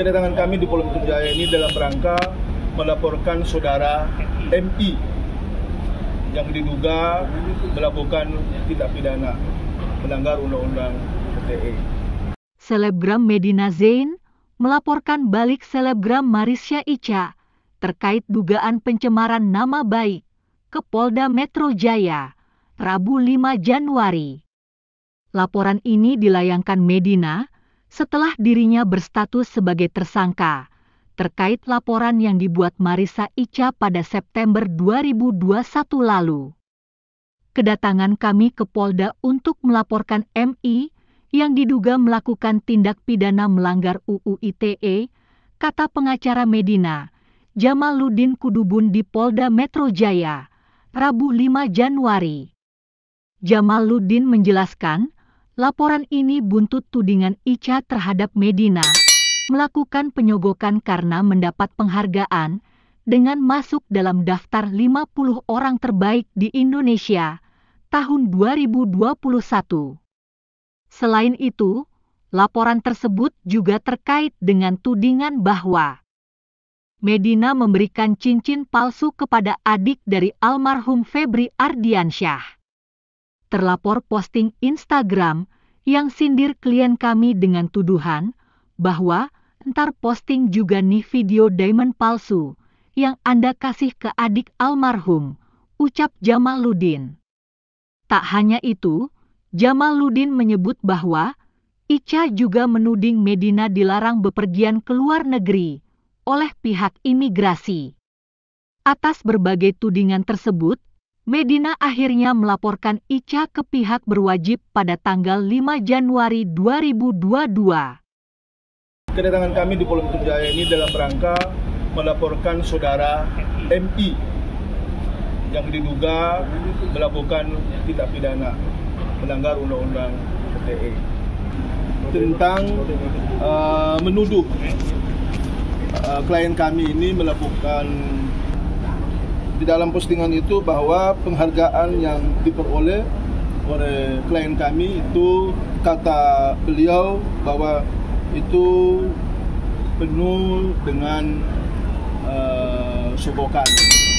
kedatangan kami di Polda Metro Jaya ini dalam rangka melaporkan saudara MI yang diduga melakukan tindak pidana melanggar undang-undang ITE. Selebgram Medina Zain melaporkan balik selebgram Marisha Ica terkait dugaan pencemaran nama baik ke Polda Metro Jaya, Rabu 5 Januari. Laporan ini dilayangkan Medina, setelah dirinya berstatus sebagai tersangka terkait laporan yang dibuat Marisa Ica pada September 2021 lalu. Kedatangan kami ke Polda untuk melaporkan MI yang diduga melakukan tindak pidana melanggar UU ITE, kata pengacara Medina, Jamaluddin Kudubun di Polda Metro Jaya, Rabu 5 Januari. Jamaluddin menjelaskan, Laporan ini buntut tudingan Ica terhadap Medina melakukan penyogokan karena mendapat penghargaan dengan masuk dalam daftar 50 orang terbaik di Indonesia tahun 2021. Selain itu, laporan tersebut juga terkait dengan tudingan bahwa Medina memberikan cincin palsu kepada adik dari almarhum Febri Ardiansyah terlapor posting Instagram yang sindir klien kami dengan tuduhan bahwa ntar posting juga nih video diamond palsu yang Anda kasih ke adik almarhum, ucap Jamaluddin. Tak hanya itu, Jamaluddin menyebut bahwa Ica juga menuding Medina dilarang bepergian ke luar negeri oleh pihak imigrasi. Atas berbagai tudingan tersebut, Medina akhirnya melaporkan Ica ke pihak berwajib pada tanggal 5 Januari 2022. Kedatangan kami di Polres Metro Jaya ini dalam rangka melaporkan saudara MI yang diduga melakukan tindak pidana melanggar undang-undang ITE tentang uh, menuduh uh, klien kami ini melakukan di dalam postingan itu bahwa penghargaan yang diperoleh oleh klien kami itu kata beliau bahwa itu penuh dengan uh,